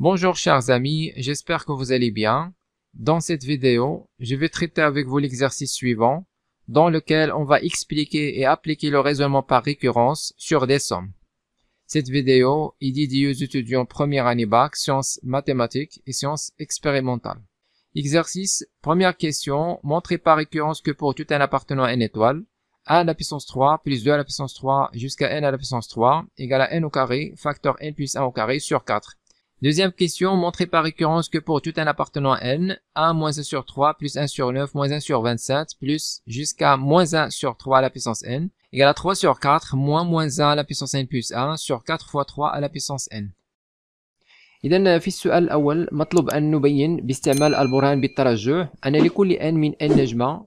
Bonjour chers amis, j'espère que vous allez bien. Dans cette vidéo, je vais traiter avec vous l'exercice suivant, dans lequel on va expliquer et appliquer le raisonnement par récurrence sur des sommes. Cette vidéo est dédiée aux étudiants première année bac, sciences mathématiques et sciences expérimentales. Exercice, première question, montrer par récurrence que pour tout un appartenant à n étoile, a à la puissance 3 plus 2 à la puissance 3 jusqu'à n à la puissance 3 égale à n au carré, facteur n plus 1 au carré sur 4 Deuxième question, montrez par récurrence que pour tout un appartenant n, 1 moins 1 sur 3 plus 1 sur 9 moins 1 sur 27 plus jusqu'à moins 1 sur 3 à la puissance n égale à 3 sur 4 moins moins 1 à la puissance n plus 1 sur 4 fois 3 à la puissance n. في السؤال الأول مطلوب أن نبين باستعمال البرهان أن n من n نجمة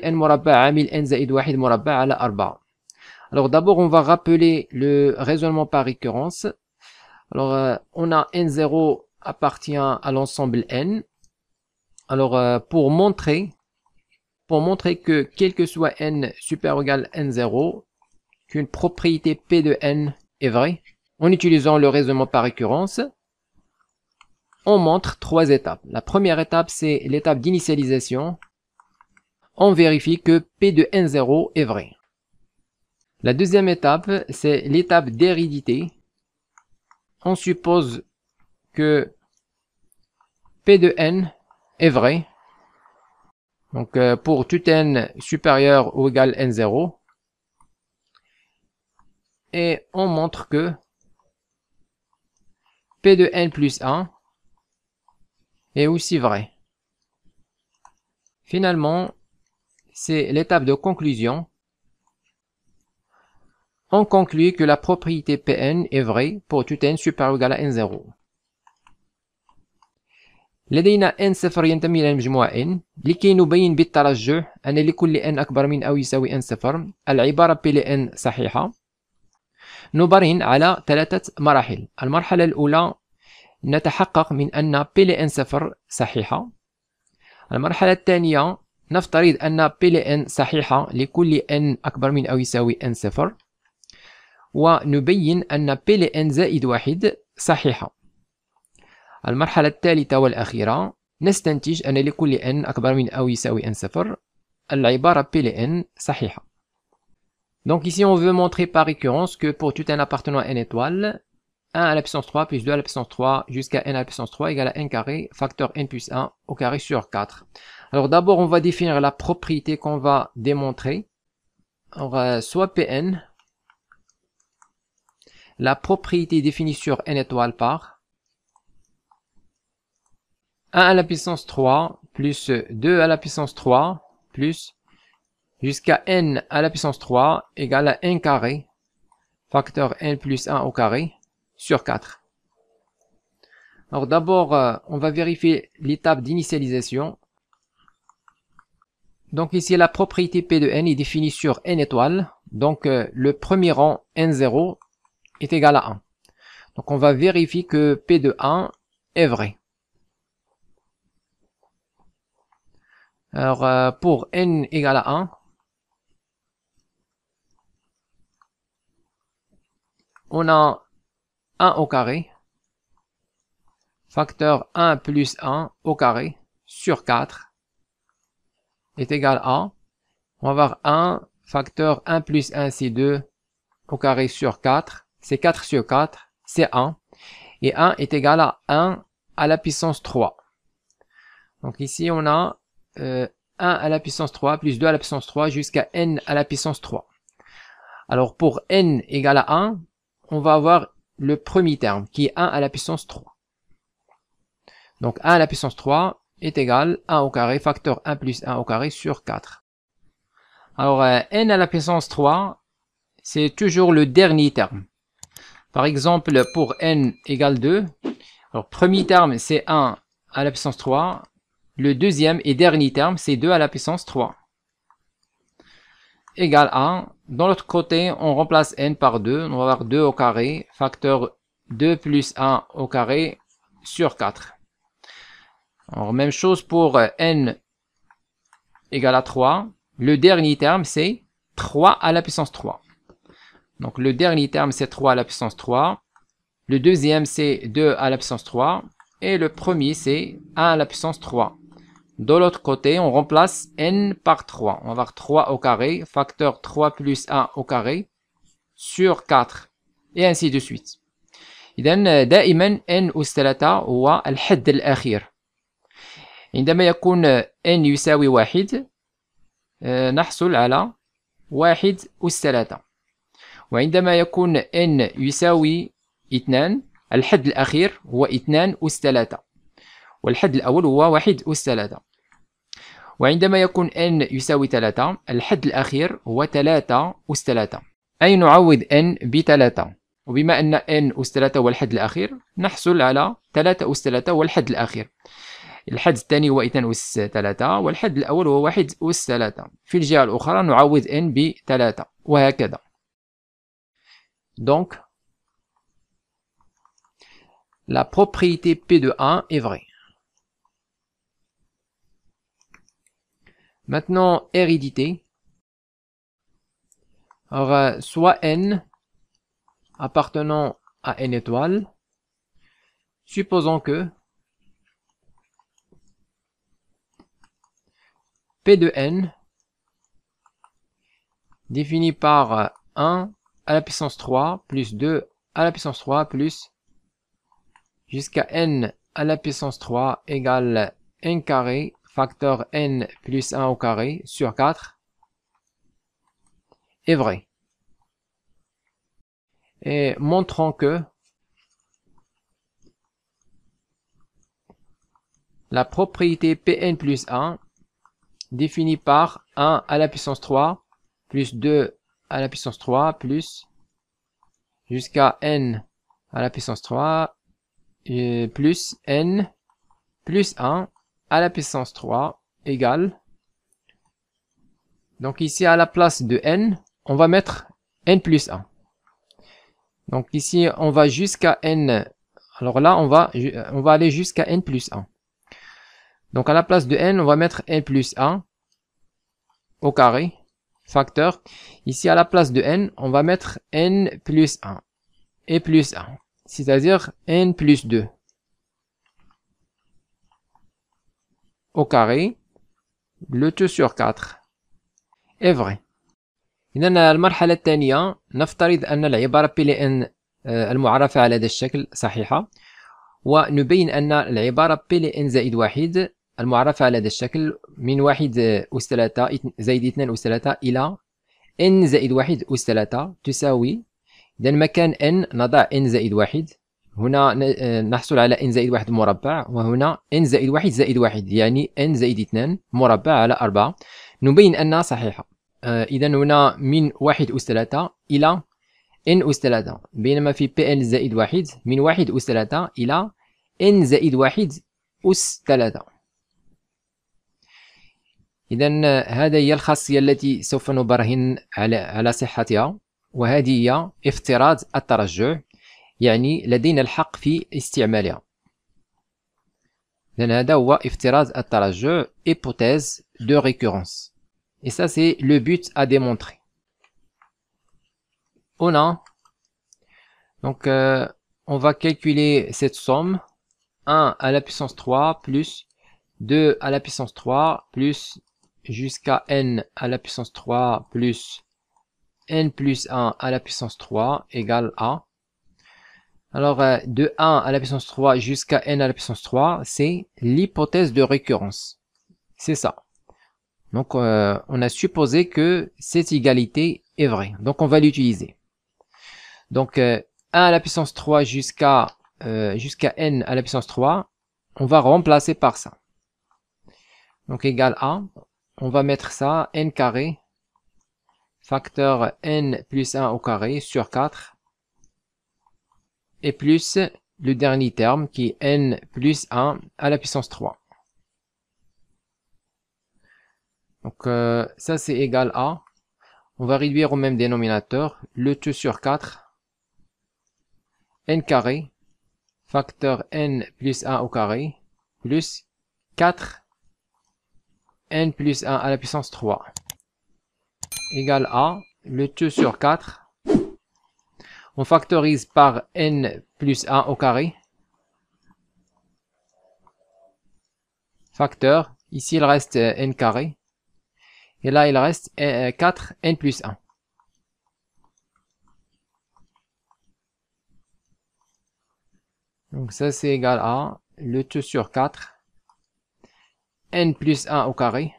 n n مربع n 1 مربع 4 alors d'abord, on va rappeler le raisonnement par récurrence. Alors, euh, on a N0 appartient à l'ensemble N. Alors, euh, pour montrer pour montrer que quel que soit N super ou égal N0, qu'une propriété P de N est vraie, en utilisant le raisonnement par récurrence, on montre trois étapes. La première étape, c'est l'étape d'initialisation. On vérifie que P de N0 est vrai. La deuxième étape, c'est l'étape d'hérédité. On suppose que P de n est vrai. Donc euh, pour tout n supérieur ou égal n0. Et on montre que P de n plus 1 est aussi vrai. Finalement, c'est l'étape de conclusion on conclut que la propriété Pn est vraie pour tout n super ou égal à n0 لدينا n صفر ينتمي إلى المجموعة n لكي نبين بالترجح أن لكل n أكبر من أو يساوي n صفر العبارة p ل n صحيحة نبرهن على ثلاثة مراحل المرحلة الأولى نتحقق من أن p ل n صفر صحيحة المرحلة الثانية نفترض أن p ل n صحيحة لكل n أكبر من أو يساوي n صفر ونبين زائد واحد نستنتج لكل n من يساوي n صفر Donc ici on veut montrer par récurrence que pour tout n appartenant à n étoile, 1 à la puissance 3 plus 2 à la puissance 3 jusqu'à n à la puissance 3 égale à n carré facteur n plus 1 au carré sur 4. Alors d'abord on va définir la propriété qu'on va démontrer. Alors, euh, soit Pn la propriété définie sur n étoile par 1 à la puissance 3 plus 2 à la puissance 3 plus jusqu'à n à la puissance 3 égale à n carré, facteur n plus 1 au carré, sur 4. Alors d'abord, euh, on va vérifier l'étape d'initialisation. Donc ici, la propriété P de n est définie sur n étoiles. Donc euh, le premier rang n0 est égal à 1. Donc on va vérifier que P de 1 est vrai. Alors euh, pour n égale à 1, on a 1 au carré, facteur 1 plus 1 au carré sur 4 est égal à, on va avoir 1 facteur 1 plus 1 c'est 2 au carré sur 4 c'est 4 sur 4, c'est 1. Et 1 est égal à 1 à la puissance 3. Donc ici, on a 1 euh, à la puissance 3 plus 2 à la puissance 3 jusqu'à n à la puissance 3. Alors pour n égale à 1, on va avoir le premier terme qui est 1 à la puissance 3. Donc 1 à la puissance 3 est égal à 1 au carré facteur 1 plus 1 au carré sur 4. Alors euh, n à la puissance 3, c'est toujours le dernier terme. Par exemple, pour n égale 2, alors premier terme c'est 1 à la puissance 3, le deuxième et dernier terme c'est 2 à la puissance 3 égale 1. Dans l'autre côté, on remplace n par 2. On va avoir 2 au carré, facteur 2 plus 1 au carré sur 4. même chose pour euh, n égale à 3. Le dernier terme, c'est 3 à la puissance 3. Donc le dernier terme, c'est 3 à la puissance 3. Le deuxième, c'est 2 à la puissance 3. Et le premier, c'est 1 à la puissance 3. De l'autre côté, on remplace n par 3. On va avoir 3 au carré, facteur 3 plus 1 au carré, sur 4, et ainsi de suite. Euh, Donc, دائما n 3 هو الحد الأخير. عندما يكون n يساوي نحصل على 1 3. وعندما يكون n يساوي 2 الحد الأخير هو 2 أس 3 والحد الأول هو 1 أس 3 وعندما يكون n يساوي 3 الحد الأخير هو 3 أس 3 أي نعوض n ب 3 وبما أن n أس 3 هو الحد الأخير نحصل على 3 أس 3 هو الحد الأخير الحد الثاني هو 2 أس 3 والحد الأول هو 1 أس 3 في الجهة الأخرى نعوض n ب 3 وهكذا Donc, la propriété P de 1 est vraie. Maintenant, hérédité. Alors, soit n appartenant à n étoiles, supposons que P de n défini par 1 à la puissance 3 plus 2 à la puissance 3 plus jusqu'à n à la puissance 3 égale n carré facteur n plus 1 au carré sur 4 est vrai. Et montrons que la propriété Pn plus 1 définie par 1 à la puissance 3 plus 2 à la puissance 3 plus jusqu'à n à la puissance 3 et plus n plus 1 à la puissance 3 égale. Donc ici à la place de n, on va mettre n plus 1. Donc ici on va jusqu'à n. Alors là on va, on va aller jusqu'à n plus 1. Donc à la place de n, on va mettre n plus 1 au carré facteur. Ici, à la place de n, on va mettre n plus 1 et plus 1, c'est-à-dire n plus 2 au carré, le tout sur 4 est vrai. المرحلة على هذا الشكل صحيحة ونبين أن العبارة على هذا الشكل من واحد أس ثلاثة زائد اثنان أس ثلاثة إلى n زائد واحد أس ثلاثة تساوي إذا مكان n نضع n زائد واحد هنا نحصل على n زائد واحد مربع وهنا n زائد واحد زائد واحد يعني n زائد اثنان مربع على أربعة نبين أنها صحيحة آه، إذا هنا من واحد أس ثلاثة إلى n أس ثلاثة بينما في إن زائد واحد من واحد أس ثلاثة إلى n زائد واحد أس ثلاثة إذا هذا هي الخاصية التي سوف نبرهن على على صحتها وهذه هي افتراض الترجع يعني لدينا الحق في استعمالها إذا هذا هو افتراض الترجع hypothèse de récurrence et ça c'est le but à démontrer on a donc euh, on va calculer cette somme 1 à la puissance 3 plus 2 à la puissance 3 plus jusqu'à n à la puissance 3 plus n plus 1 à la puissance 3 égale a. Alors, euh, de 1 à la puissance 3 jusqu'à n à la puissance 3, c'est l'hypothèse de récurrence. C'est ça. Donc, euh, on a supposé que cette égalité est vraie. Donc, on va l'utiliser. Donc, 1 euh, à la puissance 3 jusqu'à jusqu'à n à la puissance 3, on va remplacer par ça. Donc, égal à, on va mettre ça n carré, facteur n plus 1 au carré sur 4, et plus le dernier terme qui est n plus 1 à la puissance 3. Donc euh, ça c'est égal à, on va réduire au même dénominateur, le tout sur 4, n carré, facteur n plus 1 au carré, plus 4 n plus 1 à la puissance 3 égale à le 2 sur 4. On factorise par n plus 1 au carré. Facteur. Ici, il reste n carré. Et là, il reste 4 euh, n plus 1. Donc ça, c'est égal à le tout sur 4 n plus 1 au carré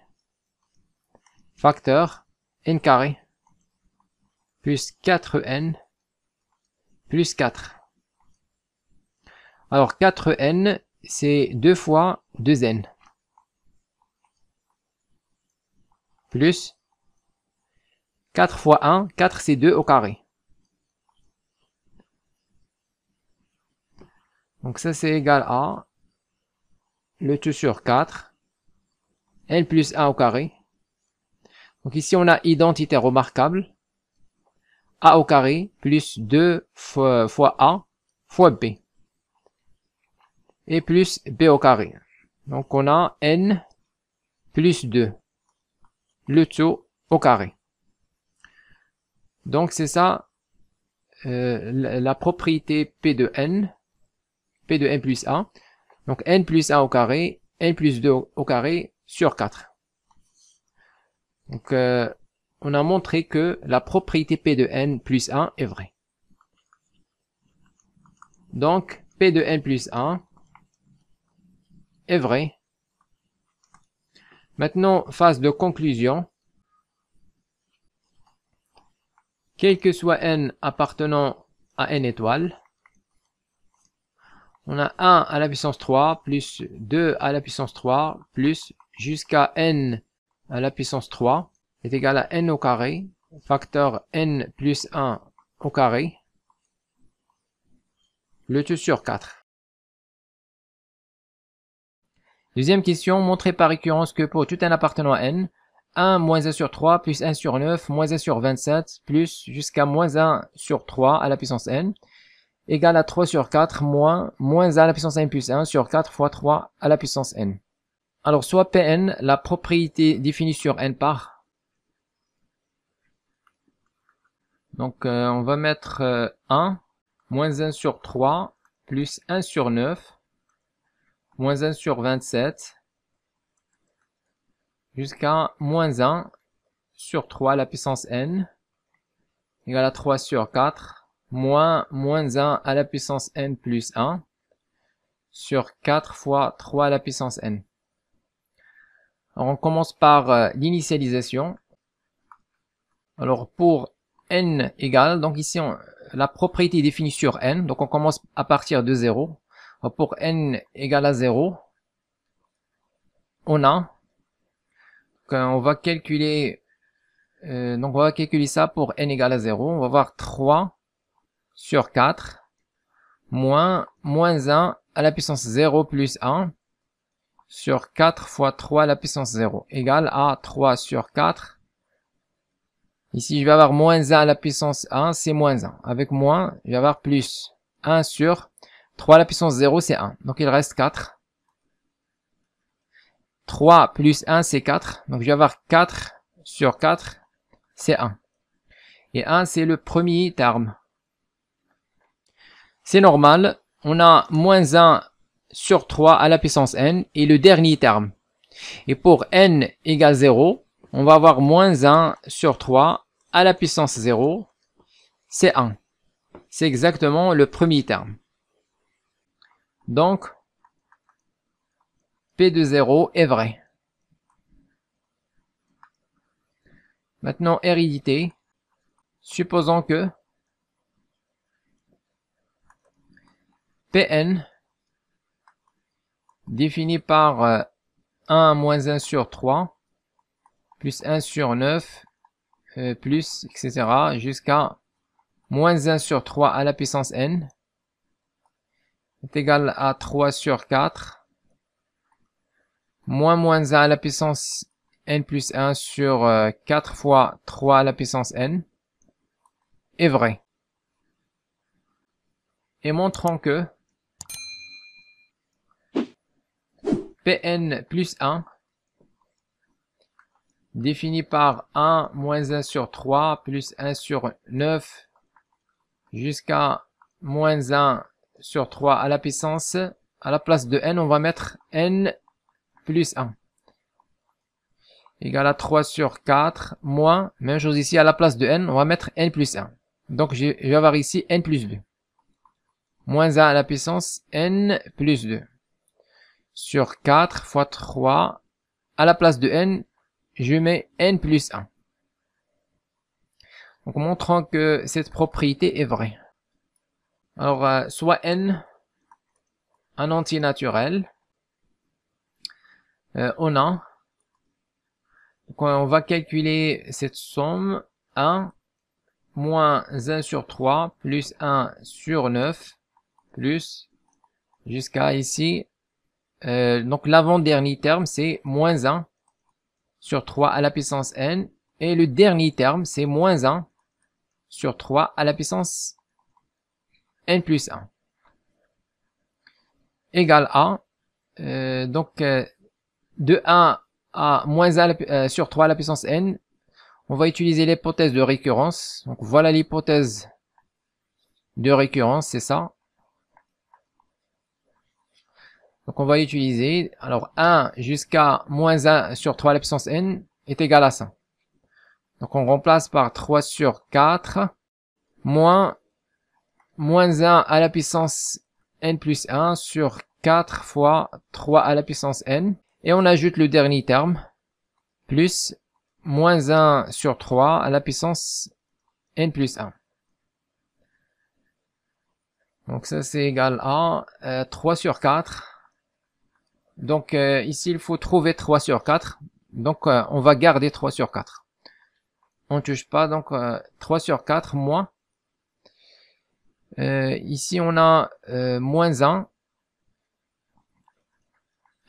facteur n carré plus 4n plus 4. Alors 4n, c'est 2 fois 2n. Plus 4 fois 1, 4 c'est 2 au carré. Donc ça c'est égal à le tout sur 4 n plus 1 au carré. Donc ici, on a identité remarquable. A au carré plus 2 fois, A fois B. Et plus B au carré. Donc on a N plus 2. Le tout au carré. Donc c'est ça euh, la, propriété P de N, P de N plus 1. Donc N plus 1 au carré, N plus 2 au carré, sur 4. Donc, euh, on a montré que la propriété P de n plus 1 est vraie. Donc, P de n plus 1 est vrai. Maintenant, phase de conclusion. Quel que soit n appartenant à n étoiles, on a 1 à la puissance 3 plus 2 à la puissance 3 plus jusqu'à n à la puissance 3 est égal à n au carré, facteur n plus 1 au carré, le tout sur 4. Deuxième question, montrer par récurrence que pour tout n appartenant à n, 1 moins 1 sur 3 plus 1 sur 9 moins 1 sur 27 plus jusqu'à moins 1 sur 3 à la puissance n égale à 3 sur 4 moins moins 1 à la puissance n plus 1 sur 4 fois 3 à la puissance n. Alors, soit Pn, la propriété définie sur n par. Donc, euh, on va mettre 1, euh, moins 1 sur 3, plus 1 sur 9, moins 1 sur 27, jusqu'à moins 1 sur 3 à la puissance n, égale à 3 sur 4, moins moins 1 à la puissance n plus 1, sur 4 fois 3 à la puissance n. Alors, on commence par euh, l'initialisation. Alors pour n égale, donc ici on, la propriété est définie sur n, donc on commence à partir de 0. pour n égale à 0, on a, on va calculer, euh, donc on va calculer ça pour n égale à 0, on va avoir 3 sur 4 moins, moins 1 à la puissance 0 plus 1 sur 4 fois 3 à la puissance 0 égale à 3 sur 4. Ici, je vais avoir moins 1 à la puissance 1, c'est moins 1. Avec moins, je vais avoir plus 1 sur 3 à la puissance 0, c'est 1. Donc, il reste 4. 3 plus 1, c'est 4. Donc, je vais avoir 4 sur 4, c'est 1. Et 1, c'est le premier terme. C'est normal. On a moins 1 sur 3 à la puissance n est le dernier terme. Et pour n égale 0, on va avoir moins 1 sur 3 à la puissance 0, c'est 1. C'est exactement le premier terme. Donc, P de 0 est vrai. Maintenant, hérédité. Supposons que Pn défini par 1 euh, moins 1 sur 3, plus 1 sur 9, euh, plus, etc., jusqu'à moins 1 sur 3 à la puissance n, est égal à 3 sur 4, moins moins 1 à la puissance n plus 1 sur 4 euh, fois 3 à la puissance n, est vrai. Et montrons que Pn plus 1 défini par 1 moins 1 sur 3 plus 1 sur 9 jusqu'à moins 1 sur 3 à la puissance. À la place de n, on va mettre n plus 1 égale à 3 sur 4 moins, même chose ici, à la place de n, on va mettre n plus 1. Donc je vais avoir ici n plus 2 moins 1 à la puissance n plus 2 sur 4 fois 3. À la place de n, je mets n plus 1. Donc montrant que cette propriété est vraie. Alors, euh, soit n, un entier naturel, on euh, a, donc on va calculer cette somme 1 moins 1 sur 3 plus 1 sur 9 plus jusqu'à ici euh, donc l'avant-dernier terme, c'est moins 1 sur 3 à la puissance n. Et le dernier terme, c'est moins 1 sur 3 à la puissance n plus 1 Égal à, euh, donc euh, de 1 à moins 1 euh, sur 3 à la puissance n, on va utiliser l'hypothèse de récurrence. Donc voilà l'hypothèse de récurrence, c'est ça. Donc on va utiliser, alors 1 jusqu'à moins 1 sur 3 à la puissance n est égal à 5. Donc on remplace par 3 sur 4 moins, moins 1 à la puissance n plus 1 sur 4 fois 3 à la puissance n. Et on ajoute le dernier terme, plus moins 1 sur 3 à la puissance n plus 1. Donc ça c'est égal à 3 euh, sur 4 donc euh, ici, il faut trouver 3 sur 4. Donc euh, on va garder 3 sur 4. On ne touche pas, donc 3 euh, sur 4 moins. ici, on a moins 1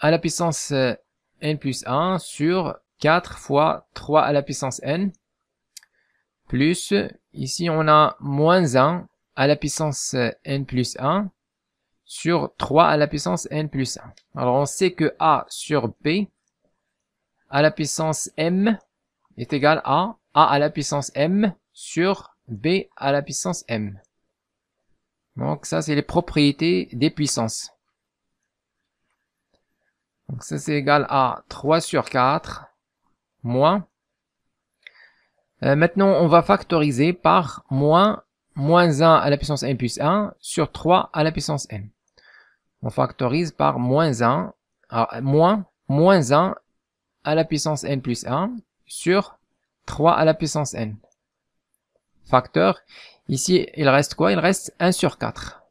à la puissance n plus 1 sur 4 fois 3 à la puissance n. Plus, ici, on a moins 1 à la puissance n plus 1 sur 3 à la puissance n plus 1. Alors on sait que A sur B à la puissance m est égal à A à la puissance m sur B à la puissance m. Donc ça c'est les propriétés des puissances. Donc ça c'est égal à 3 sur 4 moins. Euh, maintenant on va factoriser par moins moins 1 à la puissance n plus 1 sur 3 à la puissance m on factorise par moins 1 à moins moins 1 à la puissance n plus 1 sur 3 à la puissance n. Facteur, ici il reste quoi Il reste 1 sur 4.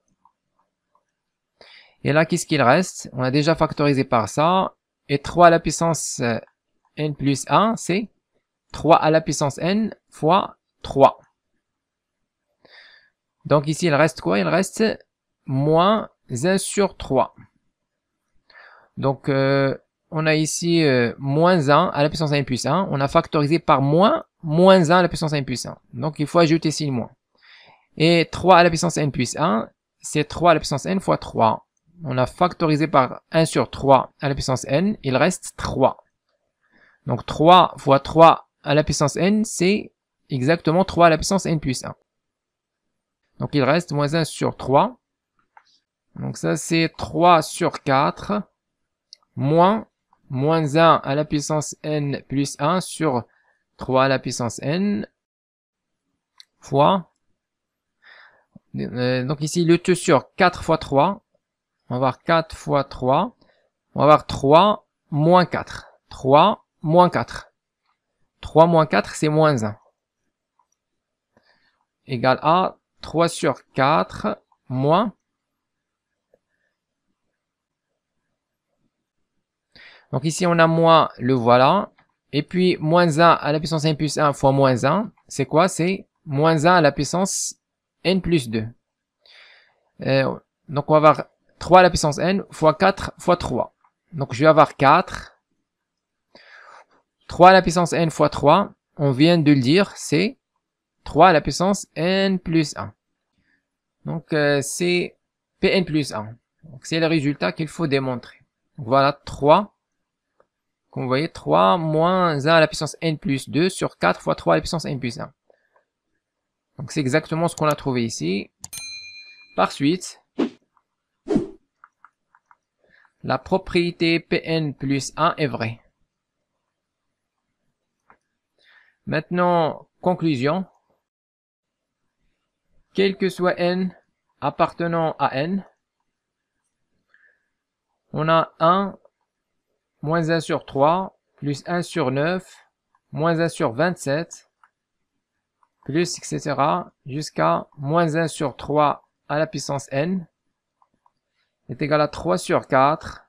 Et là, qu'est-ce qu'il reste On a déjà factorisé par ça. Et 3 à la puissance euh, n plus 1, c'est 3 à la puissance n fois 3. Donc ici, il reste quoi Il reste moins 1 sur 3. Donc, euh, on a ici euh, moins 1 à la puissance n plus 1. On a factorisé par moins, moins 1 à la puissance n plus 1. Donc, il faut ajouter ici moins. Et 3 à la puissance n plus 1, c'est 3 à la puissance n fois 3. On a factorisé par 1 sur 3 à la puissance n, il reste 3. Donc 3 fois 3 à la puissance n, c'est exactement 3 à la puissance n plus 1. Donc il reste moins 1 sur 3. Donc ça, c'est 3 sur 4 moins moins 1 à la puissance n plus 1 sur 3 à la puissance n fois. Euh, donc ici, le 2 sur 4 fois 3. On va avoir 4 fois 3. On va avoir 3 moins 4. 3 moins 4. 3 moins 4, c'est moins 1. Égal à 3 sur 4 moins Donc ici, on a moins, le voilà. Et puis, moins 1 à la puissance n plus 1 fois moins 1, c'est quoi C'est moins 1 à la puissance n plus 2. Euh, donc, on va avoir 3 à la puissance n fois 4 fois 3. Donc, je vais avoir 4. 3 à la puissance n fois 3, on vient de le dire, c'est 3 à la puissance n plus 1. Donc, euh, c'est Pn plus 1. Donc, c'est le résultat qu'il faut démontrer. voilà, 3 vous voyez, 3 moins 1 à la puissance n plus 2 sur 4 fois 3 à la puissance n plus 1. Donc c'est exactement ce qu'on a trouvé ici. Par suite, la propriété Pn plus 1 est vraie. Maintenant, conclusion. Quel que soit n appartenant à n, on a 1 moins 1 sur 3, plus 1 sur 9, moins 1 sur 27, plus, etc., jusqu'à moins 1 sur 3 à la puissance n, est égal à 3 sur 4,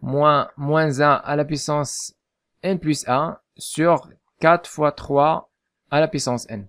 moins, moins 1 à la puissance n plus 1 sur 4 fois 3 à la puissance n.